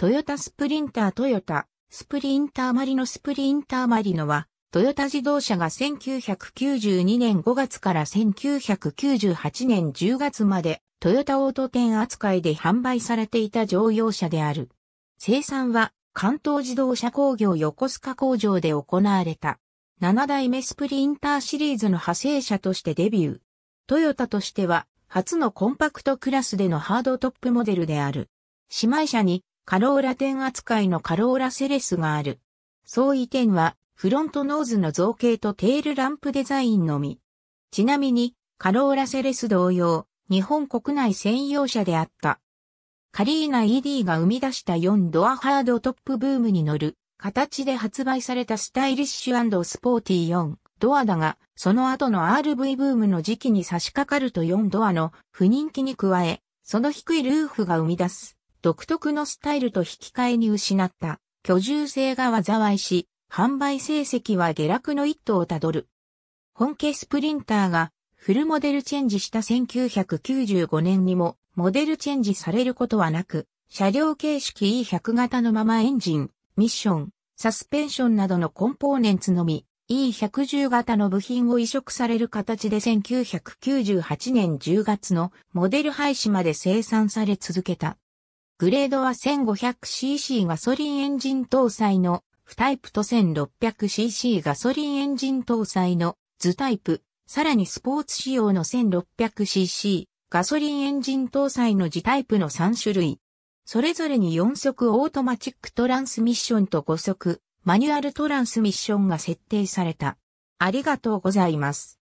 トヨタスプリンタートヨタ、スプリンターマリノスプリンターマリノは、トヨタ自動車が1992年5月から1998年10月まで、トヨタオート店扱いで販売されていた乗用車である。生産は、関東自動車工業横須賀工場で行われた。7代目スプリンターシリーズの派生車としてデビュー。トヨタとしては、初のコンパクトクラスでのハードトップモデルである。姉妹車にカローラ店扱いのカローラセレスがある。相違点は、フロントノーズの造形とテールランプデザインのみ。ちなみに、カローラセレス同様、日本国内専用車であった。カリーナ ED が生み出した4ドアハードトップブームに乗る形で発売されたスタイリッシュスポーティー4ドアだが、その後の RV ブームの時期に差し掛かると4ドアの不人気に加え、その低いルーフが生み出す独特のスタイルと引き換えに失った居住性が災いし、販売成績は下落の一途をたどる。本家スプリンターがフルモデルチェンジした1995年にもモデルチェンジされることはなく、車両形式 E100 型のままエンジン、ミッション、サスペンションなどのコンポーネンツのみ E110 型の部品を移植される形で1998年10月のモデル廃止まで生産され続けた。グレードは 1500cc ガソリンエンジン搭載の2タイプと 1600cc ガソリンエンジン搭載の図タイプ、さらにスポーツ仕様の 1600cc ガソリンエンジン搭載の字タイプの3種類。それぞれに4速オートマチックトランスミッションと5速マニュアルトランスミッションが設定された。ありがとうございます。